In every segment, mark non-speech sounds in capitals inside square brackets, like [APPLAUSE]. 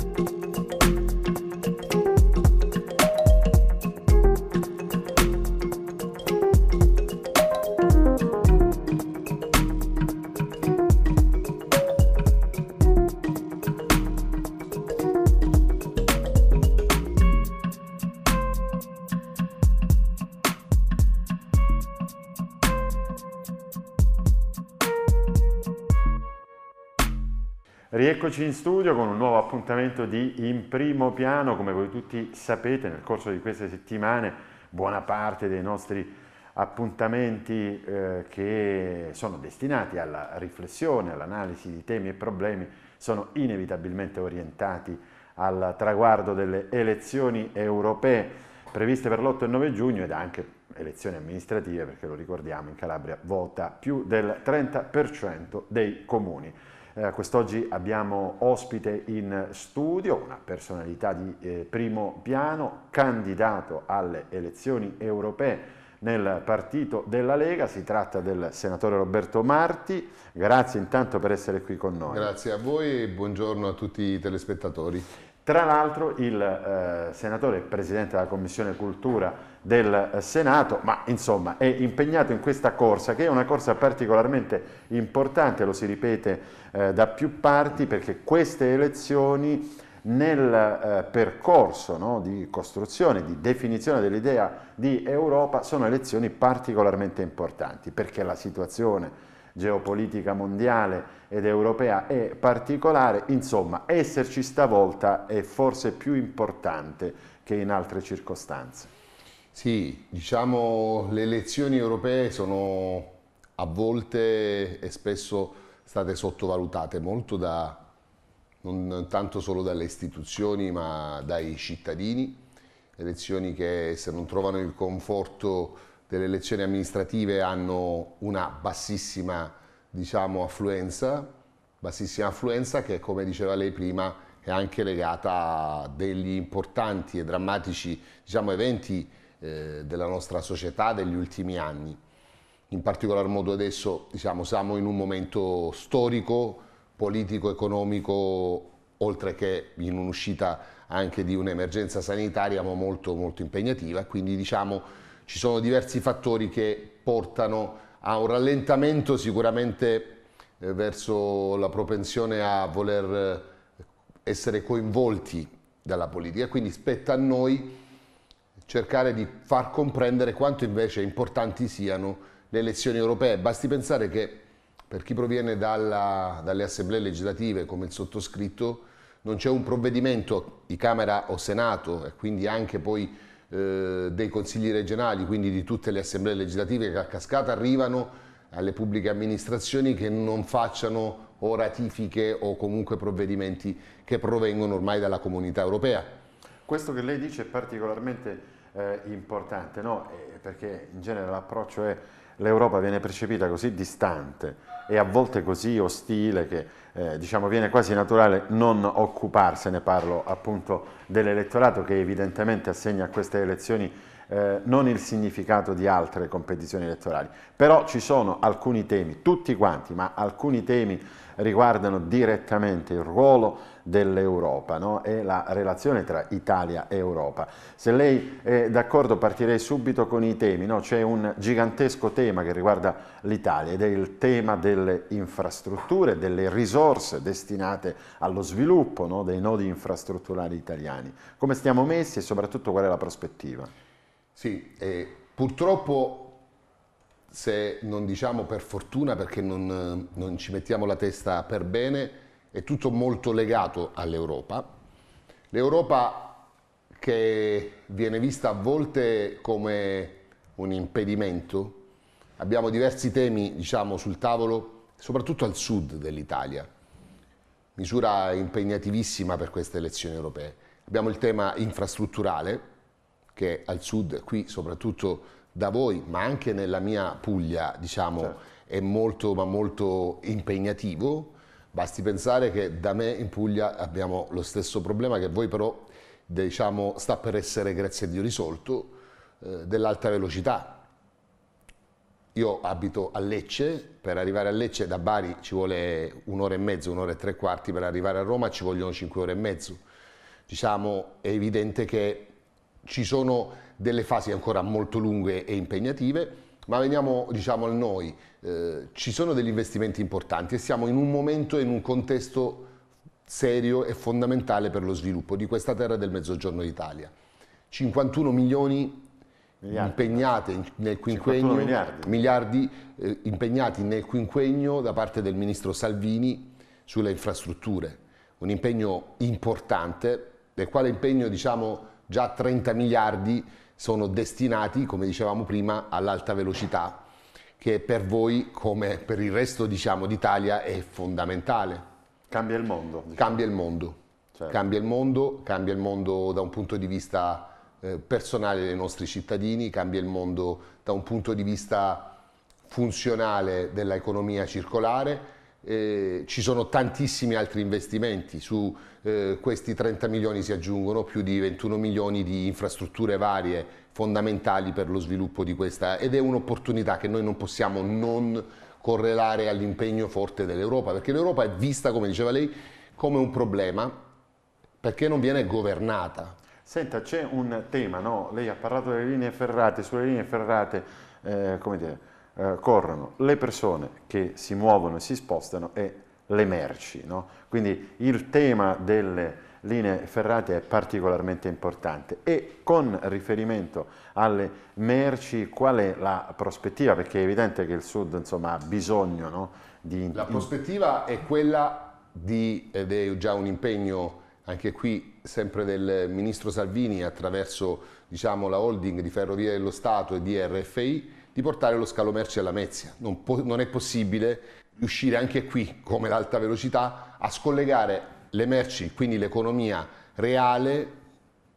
Thank you. Rieccoci in studio con un nuovo appuntamento di In Primo Piano, come voi tutti sapete nel corso di queste settimane buona parte dei nostri appuntamenti eh, che sono destinati alla riflessione, all'analisi di temi e problemi sono inevitabilmente orientati al traguardo delle elezioni europee previste per l'8 e 9 giugno ed anche elezioni amministrative perché lo ricordiamo in Calabria vota più del 30% dei comuni. Eh, quest'oggi abbiamo ospite in studio una personalità di eh, primo piano, candidato alle elezioni europee nel partito della Lega, si tratta del senatore Roberto Marti, grazie intanto per essere qui con noi. Grazie a voi e buongiorno a tutti i telespettatori. Tra l'altro il eh, senatore, presidente della Commissione Cultura del eh, Senato, ma insomma è impegnato in questa corsa che è una corsa particolarmente importante, lo si ripete eh, da più parti perché queste elezioni nel eh, percorso no, di costruzione, di definizione dell'idea di Europa sono elezioni particolarmente importanti perché la situazione geopolitica mondiale ed europea è particolare, insomma esserci stavolta è forse più importante che in altre circostanze. Sì, diciamo le elezioni europee sono a volte e spesso state sottovalutate molto da, non tanto solo dalle istituzioni ma dai cittadini, elezioni che se non trovano il conforto delle elezioni amministrative hanno una bassissima diciamo, affluenza, bassissima affluenza che come diceva lei prima è anche legata a degli importanti e drammatici diciamo, eventi eh, della nostra società degli ultimi anni. In particolar modo adesso diciamo, siamo in un momento storico, politico, economico, oltre che in un'uscita anche di un'emergenza sanitaria ma molto, molto impegnativa, quindi diciamo ci sono diversi fattori che portano a un rallentamento sicuramente eh, verso la propensione a voler eh, essere coinvolti dalla politica. Quindi spetta a noi cercare di far comprendere quanto invece importanti siano le elezioni europee. Basti pensare che per chi proviene dalla, dalle assemblee legislative come il sottoscritto non c'è un provvedimento di Camera o Senato e quindi anche poi eh, dei consigli regionali, quindi di tutte le assemblee legislative che a cascata arrivano alle pubbliche amministrazioni che non facciano o ratifiche o comunque provvedimenti che provengono ormai dalla comunità europea. Questo che lei dice è particolarmente eh, importante, no? eh, perché in genere l'approccio è l'Europa viene percepita così distante e a volte così ostile che eh, diciamo viene quasi naturale non occuparsene, parlo appunto dell'elettorato che evidentemente assegna a queste elezioni eh, non il significato di altre competizioni elettorali, però ci sono alcuni temi, tutti quanti, ma alcuni temi riguardano direttamente il ruolo dell'Europa no? e la relazione tra Italia e Europa. Se lei è d'accordo partirei subito con i temi, no? c'è un gigantesco tema che riguarda l'Italia ed è il tema delle infrastrutture, delle risorse destinate allo sviluppo no? dei nodi infrastrutturali italiani. Come stiamo messi e soprattutto qual è la prospettiva? Sì, eh, purtroppo se non diciamo per fortuna perché non, non, ci mettiamo la testa per bene, è tutto molto legato all'Europa. L'Europa che viene vista a volte come un impedimento, abbiamo diversi temi diciamo, sul tavolo, soprattutto al sud dell'Italia, misura impegnativissima per queste elezioni europee. Abbiamo il tema infrastrutturale, che al sud, qui soprattutto da voi, ma anche nella mia Puglia, diciamo, certo. è molto, ma molto impegnativo. Basti pensare che da me in Puglia abbiamo lo stesso problema che voi però, diciamo, sta per essere, grazie a Dio, risolto, eh, dell'alta velocità. Io abito a Lecce, per arrivare a Lecce da Bari ci vuole un'ora e mezzo, un'ora e tre quarti, per arrivare a Roma ci vogliono cinque ore e mezzo. Diciamo, è evidente che ci sono delle fasi ancora molto lunghe e impegnative, ma veniamo diciamo, a noi, eh, ci sono degli investimenti importanti e siamo in un momento, e in un contesto serio e fondamentale per lo sviluppo di questa terra del Mezzogiorno d'Italia. 51 milioni impegnati nel quinquennio, miliardi, miliardi eh, impegnati nel quinquennio da parte del ministro Salvini sulle infrastrutture, un impegno importante, del quale impegno diciamo, già 30 miliardi sono destinati, come dicevamo prima, all'alta velocità, che per voi, come per il resto diciamo, d'Italia, è fondamentale. Cambia il mondo. Diciamo. Cambia il mondo. Certo. Cambia il mondo, cambia il mondo da un punto di vista eh, personale dei nostri cittadini, cambia il mondo da un punto di vista funzionale dell'economia circolare, eh, ci sono tantissimi altri investimenti, su eh, questi 30 milioni si aggiungono più di 21 milioni di infrastrutture varie fondamentali per lo sviluppo di questa ed è un'opportunità che noi non possiamo non correlare all'impegno forte dell'Europa, perché l'Europa è vista, come diceva lei, come un problema perché non viene governata. Senta, c'è un tema, no? lei ha parlato delle linee ferrate, sulle linee ferrate, eh, come dire, eh, corrono le persone che si muovono e si spostano e le merci. No? Quindi il tema delle linee ferrate è particolarmente importante e con riferimento alle merci qual è la prospettiva? Perché è evidente che il sud insomma, ha bisogno no? di... La prospettiva è quella di, ed è già un impegno anche qui sempre del ministro Salvini attraverso diciamo, la holding di Ferrovie dello Stato e di RFI, di portare lo scalo merci alla Mezia. Non, po- non è possibile riuscire anche qui, come l'alta velocità, a scollegare le merci, quindi l'economia reale,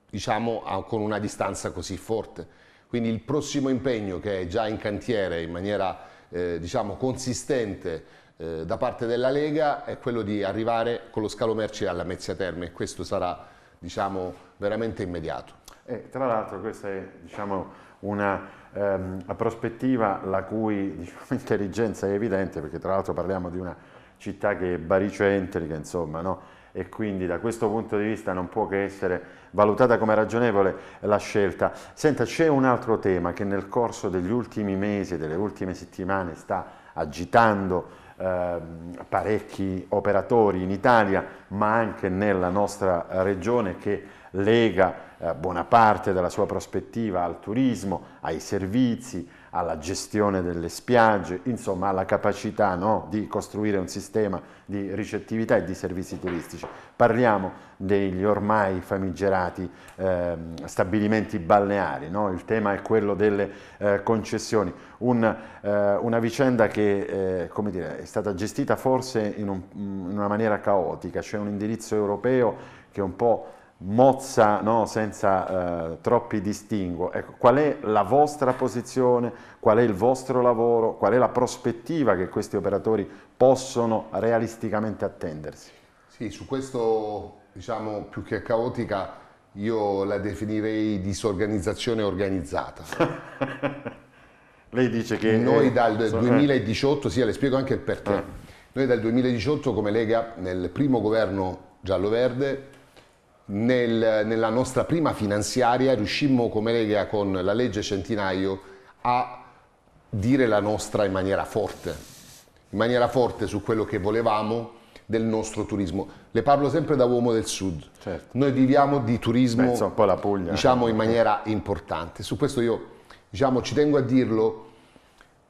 diciamo, a, con una distanza così forte. Quindi il prossimo impegno che è già in cantiere in maniera eh, diciamo, consistente eh, da parte della Lega è quello di arrivare con lo scalo merci alla Mezzia Terme e questo sarà diciamo, veramente immediato. E tra l'altro questa è diciamo, una ehm, prospettiva la cui diciamo, [LAUGHS] intelligenza è evidente, perché tra l'altro parliamo di una città che è baricentrica, insomma, no? e quindi da questo punto di vista non può che essere valutata come ragionevole la scelta. Senta, c'è un altro tema che nel corso degli ultimi mesi, delle ultime settimane sta agitando eh, parecchi operatori in Italia, ma anche nella nostra regione che lega eh, buona parte della sua prospettiva al turismo, ai servizi, alla gestione delle spiagge, insomma alla capacità no, di costruire un sistema di ricettività e di servizi turistici. Parliamo degli ormai famigerati eh, stabilimenti balneari, no? il tema è quello delle eh, concessioni, un, eh, una vicenda che eh, dire, è stata gestita forse in, un, in una maniera caotica, c'è cioè un indirizzo europeo che un po' mozza no, senza eh, troppi distinguo. Ecco, qual è la vostra posizione, qual è il vostro lavoro, qual è la prospettiva che questi operatori possono realisticamente attendersi? Sì, su questo diciamo più che caotica io la definirei disorganizzazione organizzata. [LAUGHS] Lei dice che... Noi dal 2018, eh. sì, le spiego anche il perché. Ah. Noi dal 2018 come Lega nel primo governo giallo-verde nel, nella nostra prima finanziaria riuscimmo come Lega con la legge Centinaio a dire la nostra in maniera forte, in maniera forte su quello che volevamo del nostro turismo. Le parlo sempre da uomo del sud. Certo. Noi viviamo di turismo diciamo, in maniera importante. Su questo io diciamo, ci tengo a dirlo.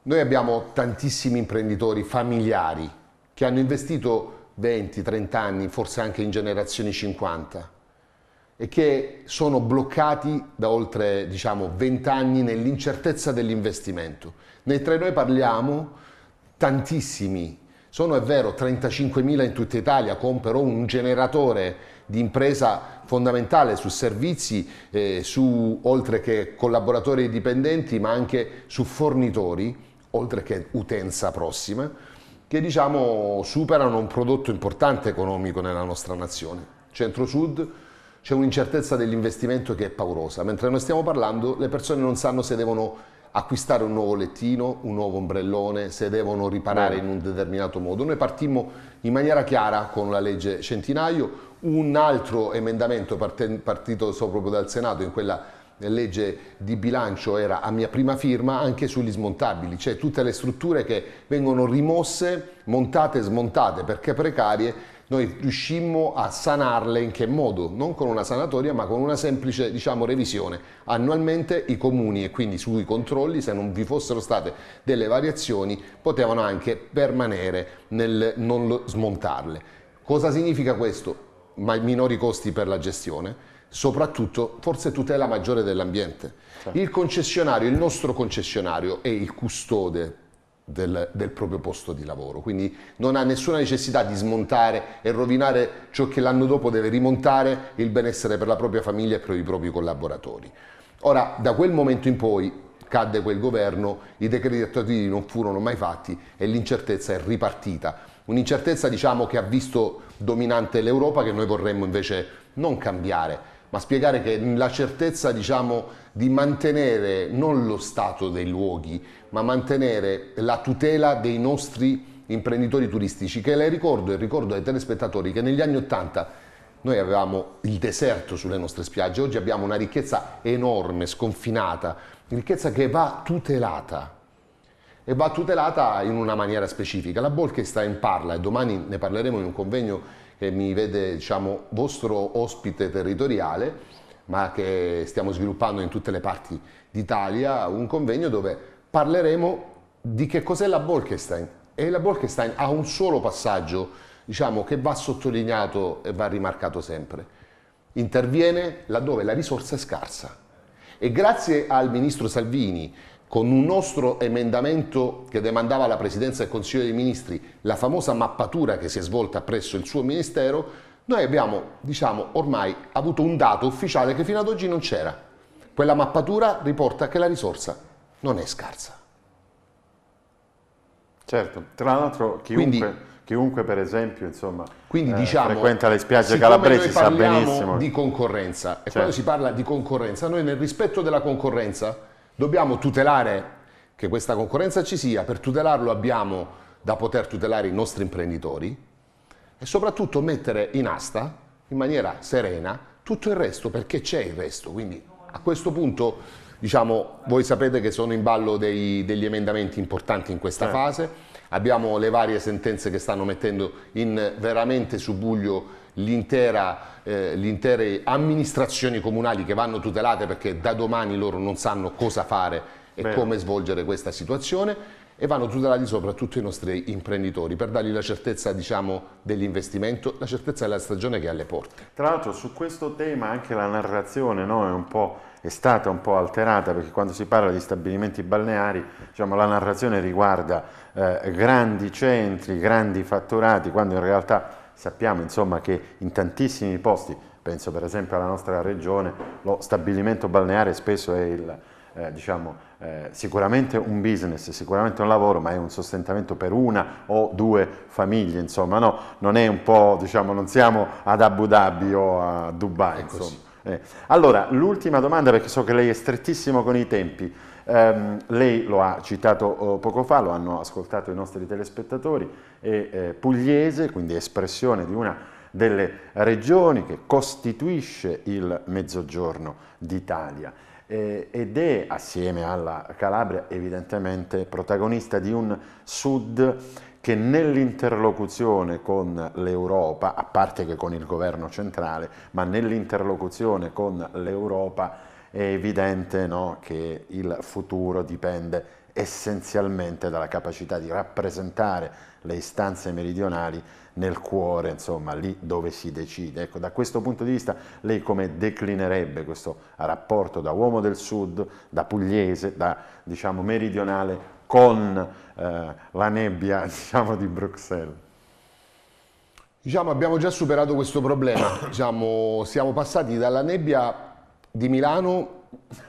Noi abbiamo tantissimi imprenditori familiari che hanno investito 20, 30 anni, forse anche in generazioni 50 e che sono bloccati da oltre diciamo, 20 anni nell'incertezza dell'investimento. Nei tre noi parliamo tantissimi, sono è vero 35.000 in tutta Italia, compro un generatore di impresa fondamentale su servizi, eh, su oltre che collaboratori e dipendenti, ma anche su fornitori, oltre che utenza prossima, che diciamo superano un prodotto importante economico nella nostra nazione. Centro-Sud c'è un'incertezza dell'investimento che è paurosa. Mentre noi stiamo parlando, le persone non sanno se devono acquistare un nuovo lettino, un nuovo ombrellone, se devono riparare in un determinato modo. Noi partimmo in maniera chiara con la legge Centinaio, un altro emendamento partito proprio dal Senato in quella legge di bilancio era a mia prima firma anche sugli smontabili, cioè tutte le strutture che vengono rimosse, montate e smontate perché precarie noi riuscimmo a sanarle in che modo? Non con una sanatoria ma con una semplice diciamo, revisione. Annualmente i comuni e quindi sui controlli se non vi fossero state delle variazioni potevano anche permanere nel non smontarle. Cosa significa questo? Ma minori costi per la gestione, soprattutto forse tutela maggiore dell'ambiente. Certo. Il concessionario, il nostro concessionario è il custode del, del, proprio posto di lavoro. Quindi non ha nessuna necessità di smontare e rovinare ciò che l'anno dopo deve rimontare il benessere per la propria famiglia e per i propri collaboratori. Ora, da quel momento in poi cadde quel governo, i decreti attuativi non furono mai fatti e l'incertezza è ripartita. Un'incertezza diciamo che ha visto dominante l'Europa che noi vorremmo invece non cambiare ma spiegare che la certezza diciamo, di mantenere non lo stato dei luoghi, ma mantenere la tutela dei nostri imprenditori turistici, che le ricordo e ricordo ai telespettatori che negli anni Ottanta noi avevamo il deserto sulle nostre spiagge, oggi abbiamo una ricchezza enorme, sconfinata, ricchezza che va tutelata e va tutelata in una maniera specifica. La Bolkestein parla, e domani ne parleremo in un convegno che mi vede diciamo, vostro ospite territoriale, ma che stiamo sviluppando in tutte le parti d'Italia, un convegno dove parleremo di che cos'è la Bolkestein. E la Bolkestein ha un solo passaggio diciamo, che va sottolineato e va rimarcato sempre. Interviene laddove la risorsa è scarsa. E grazie al ministro Salvini con un nostro emendamento che demandava alla Presidenza del Consiglio dei Ministri la famosa mappatura che si è svolta presso il suo Ministero, noi abbiamo, diciamo, ormai avuto un dato ufficiale che fino ad oggi non c'era. Quella mappatura riporta che la risorsa non è scarsa. Certo, tra l'altro chiunque... Quindi, chiunque per esempio insomma, Quindi, eh, diciamo, frequenta le spiagge calabresi sa benissimo di concorrenza e certo. quando si parla di concorrenza noi nel rispetto della concorrenza Dobbiamo tutelare che questa concorrenza ci sia, per tutelarlo abbiamo da poter tutelare i nostri imprenditori e soprattutto mettere in asta in maniera serena tutto il resto perché c'è il resto, quindi a questo punto diciamo, voi sapete che sono in ballo dei, degli emendamenti importanti in questa certo. fase, abbiamo le varie sentenze che stanno mettendo in veramente subuglio l'intera eh, le amministrazioni comunali che vanno tutelate perché da domani loro non sanno cosa fare e Bene. come svolgere questa situazione e vanno tutelati soprattutto i nostri imprenditori per dargli la certezza diciamo, dell'investimento, la certezza della stagione che è alle porte. Tra l'altro su questo tema anche la narrazione no, è, è, stata un po' alterata perché quando si parla di stabilimenti balneari diciamo, la narrazione riguarda eh, grandi centri, grandi fatturati, quando in realtà sappiamo insomma, che in tantissimi posti, penso per esempio alla nostra regione, lo stabilimento balneare spesso è il, eh, diciamo, eh, sicuramente un business, sicuramente un lavoro, ma è un sostentamento per una o due famiglie, insomma, no, non è un po', diciamo, non siamo ad Abu Dhabi o a Dubai, eh. Allora, l'ultima domanda, perché so che lei è strettissimo con i tempi, ehm, lei lo ha citato eh, poco fa, lo hanno ascoltato i nostri telespettatori, e eh, pugliese, quindi espressione di una delle regioni che costituisce il mezzogiorno d'Italia eh, ed è assieme alla Calabria evidentemente protagonista di un sud che nell'interlocuzione con l'Europa, a parte che con il governo centrale, ma nell'interlocuzione con l'Europa è evidente no, che il futuro dipende essenzialmente dalla capacità di rappresentare le istanze meridionali nel cuore, insomma, lì dove si decide. Ecco, da questo punto di vista lei come declinerebbe questo rapporto da uomo del sud, da pugliese, da diciamo, meridionale con eh, la nebbia [LAUGHS] diciamo, di Bruxelles? Diciamo, abbiamo già superato questo problema, [COUGHS] diciamo, siamo passati dalla nebbia di Milano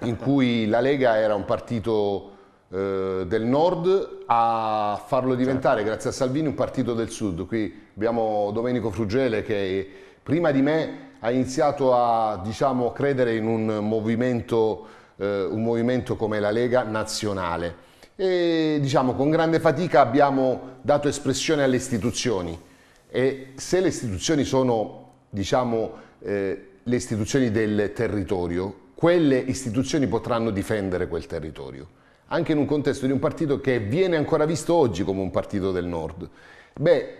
in cui la Lega era un partito eh, del nord a farlo certo. diventare, certo. grazie a Salvini, un partito del sud. Qui abbiamo Domenico Frugele che prima di me ha iniziato a diciamo, credere in un movimento, eh, un movimento come la Lega nazionale. E diciamo, con grande fatica abbiamo dato espressione alle istituzioni e se le istituzioni sono diciamo, eh, le istituzioni del territorio, quelle istituzioni potranno difendere quel territorio anche in un contesto di un partito che viene ancora visto oggi come un partito del nord. Beh,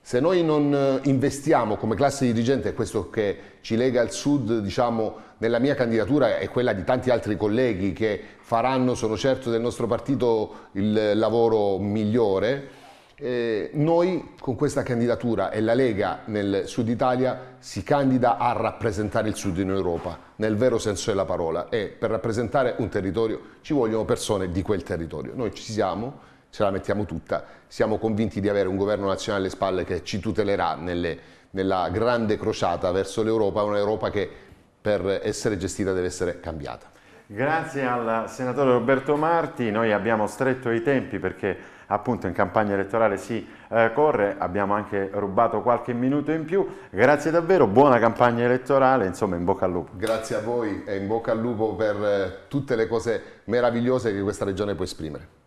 se noi non eh, investiamo come classe dirigente, è questo che ci lega al sud, diciamo, nella mia candidatura e quella di tanti altri colleghi che faranno, sono certo, del nostro partito il lavoro migliore, eh, noi con questa candidatura e la Lega nel Sud Italia si candida a rappresentare il Sud in Europa, nel vero senso della parola, e per rappresentare un territorio ci vogliono persone di quel territorio. Noi ci siamo, ce la mettiamo tutta, siamo convinti di avere un governo nazionale alle spalle che ci tutelerà nelle, nella grande crociata verso l'Europa, un'Europa che per essere gestita deve essere cambiata. Grazie al senatore Roberto Marti, noi abbiamo stretto i tempi perché appunto in campagna elettorale si eh, corre, abbiamo anche rubato qualche minuto in più, grazie davvero, buona campagna elettorale, insomma in bocca al lupo. Grazie a voi e in bocca al lupo per eh, tutte le cose meravigliose che questa regione può esprimere.